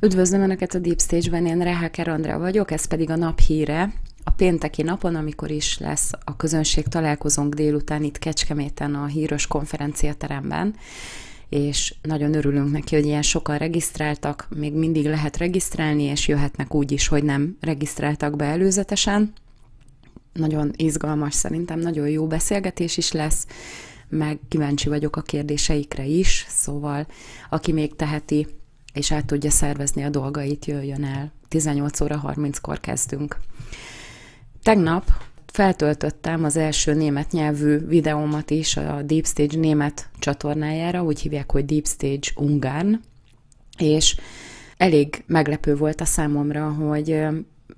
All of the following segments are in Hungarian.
Üdvözlöm Önöket a Deep Stage-ben, én Reháker Andrea vagyok, ez pedig a nap híre, a pénteki napon, amikor is lesz a közönség találkozónk délután itt Kecskeméten a híros konferenciateremben, és nagyon örülünk neki, hogy ilyen sokan regisztráltak, még mindig lehet regisztrálni, és jöhetnek úgy is, hogy nem regisztráltak be előzetesen. Nagyon izgalmas szerintem, nagyon jó beszélgetés is lesz, meg kíváncsi vagyok a kérdéseikre is, szóval aki még teheti, és át tudja szervezni a dolgait, jöjjön el. 18 óra 30-kor kezdünk. Tegnap feltöltöttem az első német nyelvű videómat is a Deep Stage német csatornájára, úgy hívják, hogy Deep Stage ungarn és elég meglepő volt a számomra, hogy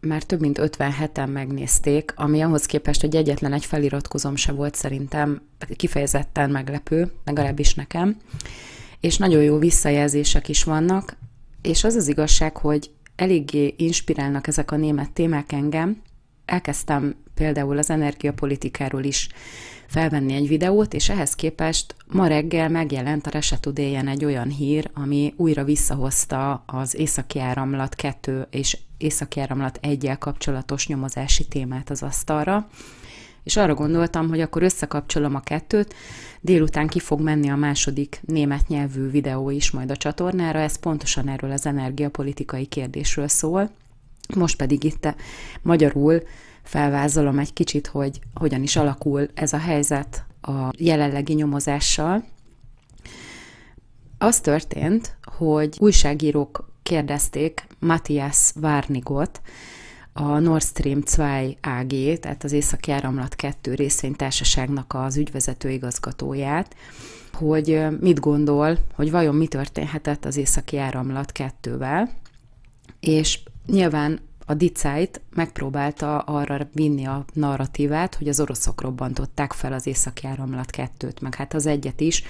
már több mint 57-en megnézték, ami ahhoz képest, hogy egyetlen egy feliratkozom se volt szerintem kifejezetten meglepő, legalábbis nekem és nagyon jó visszajelzések is vannak, és az az igazság, hogy eléggé inspirálnak ezek a német témák engem. Elkezdtem például az energiapolitikáról is felvenni egy videót, és ehhez képest ma reggel megjelent a Resetudéjen egy olyan hír, ami újra visszahozta az északi áramlat 2 és északi áramlat 1 kapcsolatos nyomozási témát az asztalra, és arra gondoltam, hogy akkor összekapcsolom a kettőt, délután ki fog menni a második német nyelvű videó is majd a csatornára, ez pontosan erről az energiapolitikai kérdésről szól. Most pedig itt magyarul felvázolom egy kicsit, hogy hogyan is alakul ez a helyzet a jelenlegi nyomozással. Az történt, hogy újságírók kérdezték Matthias Várnigot, a Nord Stream 2 AG, tehát az Északi Áramlat 2 részvénytársaságnak az ügyvezető igazgatóját, hogy mit gondol, hogy vajon mi történhetett az Északi Áramlat 2-vel, és nyilván a Dicájt megpróbálta arra vinni a narratívát, hogy az oroszok robbantották fel az északi áramlat kettőt, meg hát az egyet is.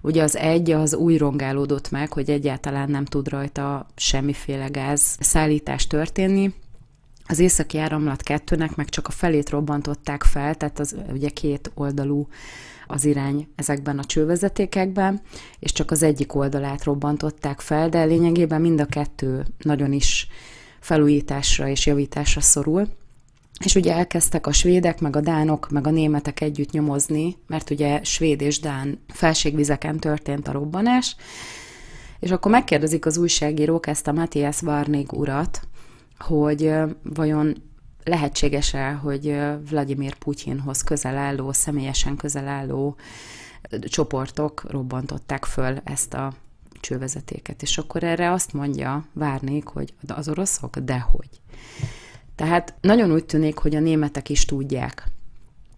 Ugye az egy az új rongálódott meg, hogy egyáltalán nem tud rajta semmiféle gáz szállítás történni, az északi áramlat kettőnek meg csak a felét robbantották fel, tehát az ugye két oldalú az irány ezekben a csővezetékekben, és csak az egyik oldalát robbantották fel, de lényegében mind a kettő nagyon is felújításra és javításra szorul. És ugye elkezdtek a svédek, meg a dánok, meg a németek együtt nyomozni, mert ugye svéd és dán felségvizeken történt a robbanás, és akkor megkérdezik az újságírók ezt a Matthias Varnig urat, hogy vajon lehetséges-e, hogy Vladimir Putyinhoz közel álló, személyesen közel álló csoportok robbantották föl ezt a csővezetéket. És akkor erre azt mondja Várnék, hogy az oroszok? Dehogy. Tehát nagyon úgy tűnik, hogy a németek is tudják,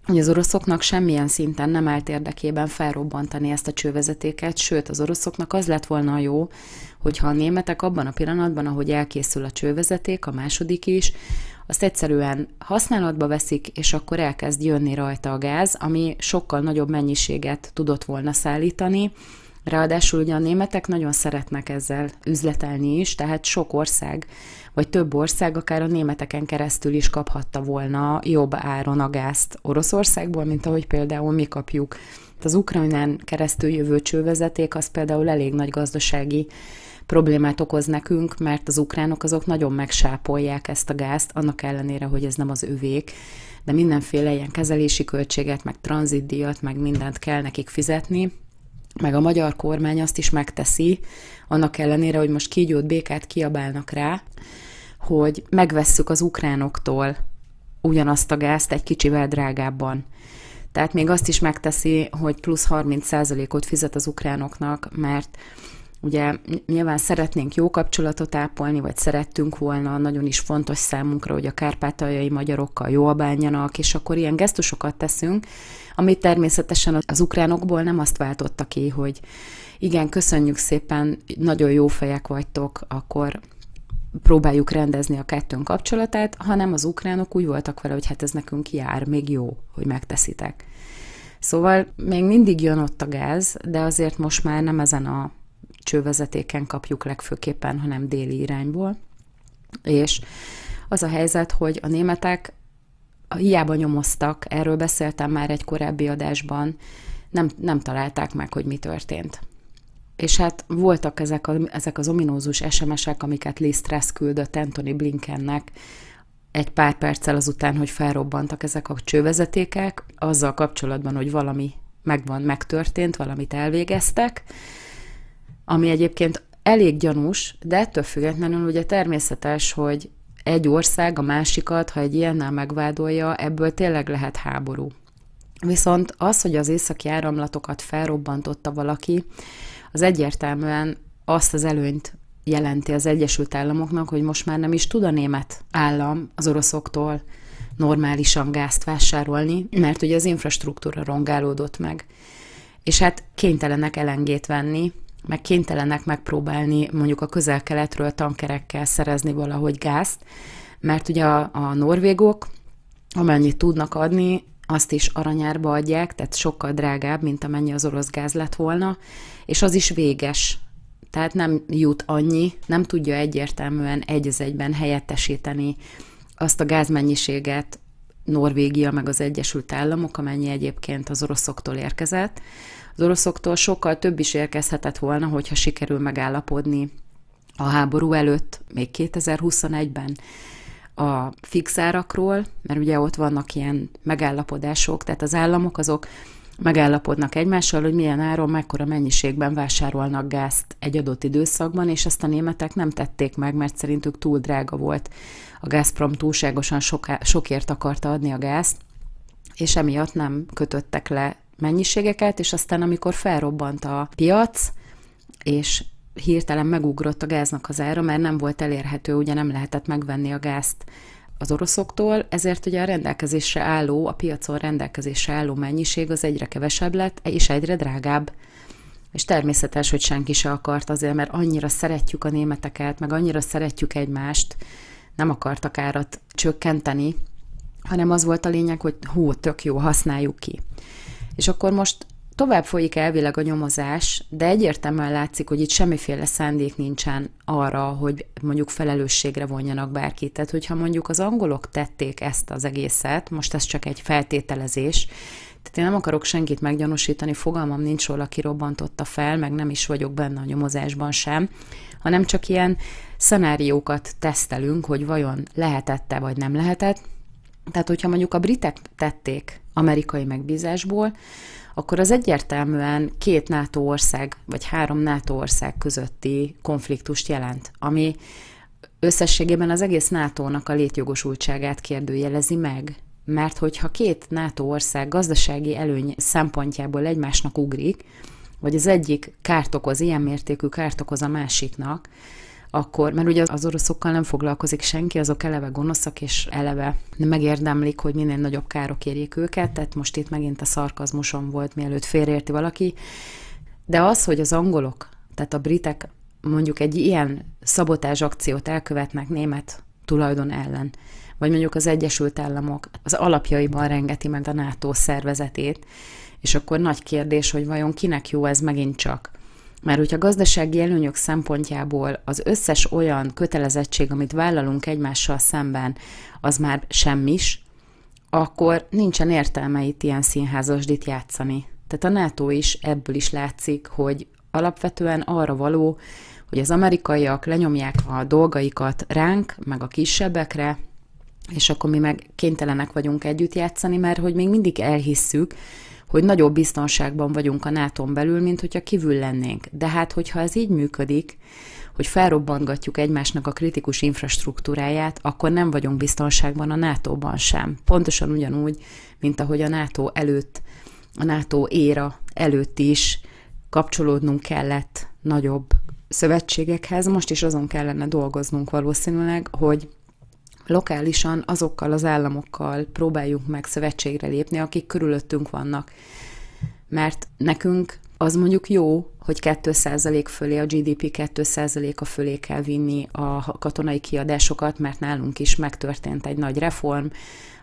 hogy az oroszoknak semmilyen szinten nem állt érdekében felrobbantani ezt a csővezetéket, sőt, az oroszoknak az lett volna jó, hogyha a németek abban a pillanatban, ahogy elkészül a csővezeték, a második is, azt egyszerűen használatba veszik, és akkor elkezd jönni rajta a gáz, ami sokkal nagyobb mennyiséget tudott volna szállítani, Ráadásul ugye a németek nagyon szeretnek ezzel üzletelni is, tehát sok ország, vagy több ország akár a németeken keresztül is kaphatta volna jobb áron a gázt Oroszországból, mint ahogy például mi kapjuk. Hát az Ukrajnán keresztül jövő csővezeték az például elég nagy gazdasági problémát okoz nekünk, mert az ukránok azok nagyon megsápolják ezt a gázt, annak ellenére, hogy ez nem az övék, de mindenféle ilyen kezelési költséget, meg tranzitdíjat, meg mindent kell nekik fizetni, meg a magyar kormány azt is megteszi, annak ellenére, hogy most kígyót, békát kiabálnak rá, hogy megvesszük az ukránoktól ugyanazt a gázt egy kicsivel drágábban. Tehát még azt is megteszi, hogy plusz 30%-ot fizet az ukránoknak, mert Ugye nyilván szeretnénk jó kapcsolatot ápolni, vagy szerettünk volna, nagyon is fontos számunkra, hogy a kárpátaljai magyarokkal jól bánjanak, és akkor ilyen gesztusokat teszünk, amit természetesen az ukránokból nem azt váltotta ki, hogy igen, köszönjük szépen, nagyon jó fejek vagytok, akkor próbáljuk rendezni a kettőnk kapcsolatát, hanem az ukránok úgy voltak vele, hogy hát ez nekünk jár, még jó, hogy megteszitek. Szóval még mindig jön ott a gáz, de azért most már nem ezen a csővezetéken kapjuk legfőképpen, hanem déli irányból. És az a helyzet, hogy a németek hiába nyomoztak, erről beszéltem már egy korábbi adásban, nem, nem találták meg, hogy mi történt. És hát voltak ezek, a, ezek az ominózus SMS-ek, amiket Lee Stress küldött Anthony Blinkennek egy pár perccel azután, hogy felrobbantak ezek a csővezetékek, azzal kapcsolatban, hogy valami megvan, megtörtént, valamit elvégeztek, ami egyébként elég gyanús, de ettől függetlenül ugye természetes, hogy egy ország a másikat, ha egy ilyennel megvádolja, ebből tényleg lehet háború. Viszont az, hogy az északi áramlatokat felrobbantotta valaki, az egyértelműen azt az előnyt jelenti az Egyesült Államoknak, hogy most már nem is tud a német állam az oroszoktól normálisan gázt vásárolni, mert ugye az infrastruktúra rongálódott meg. És hát kénytelenek elengét venni, meg kénytelenek megpróbálni mondjuk a közel-keletről tankerekkel szerezni valahogy gázt, mert ugye a, a norvégok amennyit tudnak adni, azt is aranyárba adják, tehát sokkal drágább, mint amennyi az orosz gáz lett volna, és az is véges. Tehát nem jut annyi, nem tudja egyértelműen egy az egyben helyettesíteni azt a gázmennyiséget Norvégia meg az Egyesült Államok, amennyi egyébként az oroszoktól érkezett. Az oroszoktól sokkal több is érkezhetett volna, hogyha sikerül megállapodni a háború előtt, még 2021-ben a fixárakról, mert ugye ott vannak ilyen megállapodások, tehát az államok azok megállapodnak egymással, hogy milyen áron, mekkora mennyiségben vásárolnak gázt egy adott időszakban, és ezt a németek nem tették meg, mert szerintük túl drága volt. A Gazprom túlságosan soká, sokért akarta adni a gázt, és emiatt nem kötöttek le mennyiségeket, és aztán amikor felrobbant a piac, és hirtelen megugrott a gáznak az ára, mert nem volt elérhető, ugye nem lehetett megvenni a gázt az oroszoktól, ezért ugye a rendelkezésre álló, a piacon rendelkezésre álló mennyiség az egyre kevesebb lett, és egyre drágább. És természetes, hogy senki se akart azért, mert annyira szeretjük a németeket, meg annyira szeretjük egymást, nem akartak árat csökkenteni, hanem az volt a lényeg, hogy hú, tök jó, használjuk ki. És akkor most tovább folyik elvileg a nyomozás, de egyértelműen látszik, hogy itt semmiféle szándék nincsen arra, hogy mondjuk felelősségre vonjanak bárkit. Tehát, hogyha mondjuk az angolok tették ezt az egészet, most ez csak egy feltételezés, tehát én nem akarok senkit meggyanúsítani, fogalmam nincs róla, aki robbantotta fel, meg nem is vagyok benne a nyomozásban sem, hanem csak ilyen szenáriókat tesztelünk, hogy vajon lehetette vagy nem lehetett, tehát, hogyha mondjuk a britek tették amerikai megbízásból, akkor az egyértelműen két NATO ország, vagy három NATO ország közötti konfliktust jelent, ami összességében az egész NATO-nak a létjogosultságát kérdőjelezi meg. Mert hogyha két NATO ország gazdasági előny szempontjából egymásnak ugrik, vagy az egyik kárt okoz, ilyen mértékű kárt okoz a másiknak, akkor, mert ugye az oroszokkal nem foglalkozik senki, azok eleve gonoszak, és eleve megérdemlik, hogy minél nagyobb károk érjék őket, tehát most itt megint a szarkazmusom volt, mielőtt félreérti valaki, de az, hogy az angolok, tehát a britek mondjuk egy ilyen szabotás akciót elkövetnek német tulajdon ellen, vagy mondjuk az Egyesült Államok az alapjaiban rengeti meg a NATO szervezetét, és akkor nagy kérdés, hogy vajon kinek jó ez megint csak. Mert hogyha gazdasági előnyök szempontjából az összes olyan kötelezettség, amit vállalunk egymással szemben, az már semmis, akkor nincsen értelme itt ilyen színházasdit játszani. Tehát a NATO is ebből is látszik, hogy alapvetően arra való, hogy az amerikaiak lenyomják a dolgaikat ránk, meg a kisebbekre, és akkor mi meg kénytelenek vagyunk együtt játszani, mert hogy még mindig elhisszük, hogy nagyobb biztonságban vagyunk a nato belül, mint hogyha kívül lennénk. De hát, hogyha ez így működik, hogy felrobbantgatjuk egymásnak a kritikus infrastruktúráját, akkor nem vagyunk biztonságban a NATO-ban sem. Pontosan ugyanúgy, mint ahogy a NATO előtt, a NATO éra előtt is kapcsolódnunk kellett nagyobb szövetségekhez, most is azon kellene dolgoznunk valószínűleg, hogy lokálisan azokkal az államokkal próbáljuk meg szövetségre lépni, akik körülöttünk vannak. Mert nekünk az mondjuk jó, hogy 2% fölé, a GDP 2%-a fölé kell vinni a katonai kiadásokat, mert nálunk is megtörtént egy nagy reform,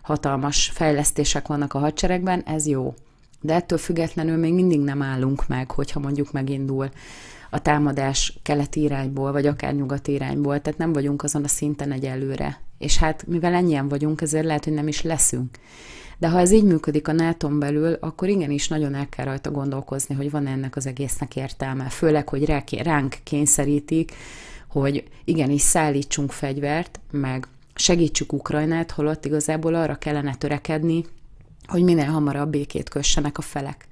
hatalmas fejlesztések vannak a hadseregben, ez jó. De ettől függetlenül még mindig nem állunk meg, hogyha mondjuk megindul a támadás keleti irányból, vagy akár nyugati irányból, tehát nem vagyunk azon a szinten egyelőre. És hát mivel ennyien vagyunk, ezért lehet, hogy nem is leszünk. De ha ez így működik a nato belül, akkor igenis nagyon el kell rajta gondolkozni, hogy van ennek az egésznek értelme. Főleg, hogy ránk kényszerítik, hogy igenis szállítsunk fegyvert, meg segítsük Ukrajnát, holott igazából arra kellene törekedni, hogy minél hamarabb békét kössenek a felek.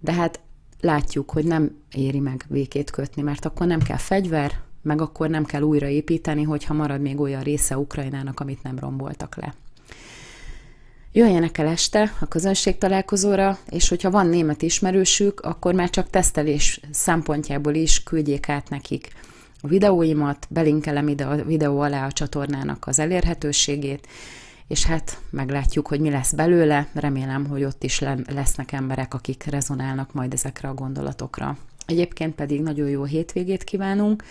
De hát látjuk, hogy nem éri meg békét kötni, mert akkor nem kell fegyver, meg akkor nem kell újraépíteni, hogyha marad még olyan része Ukrajnának, amit nem romboltak le. Jöjjenek el este a közönség találkozóra, és hogyha van német ismerősük, akkor már csak tesztelés szempontjából is küldjék át nekik a videóimat, belinkelem ide a videó alá a csatornának az elérhetőségét, és hát meglátjuk, hogy mi lesz belőle, remélem, hogy ott is lesznek emberek, akik rezonálnak majd ezekre a gondolatokra. Egyébként pedig nagyon jó hétvégét kívánunk.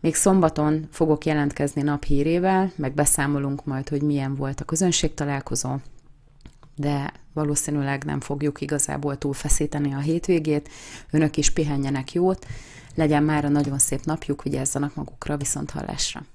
Még szombaton fogok jelentkezni naphírével, meg beszámolunk majd, hogy milyen volt a közönség találkozó. de valószínűleg nem fogjuk igazából feszíteni a hétvégét. Önök is pihenjenek jót, legyen már a nagyon szép napjuk, vigyázzanak magukra, viszont hallásra!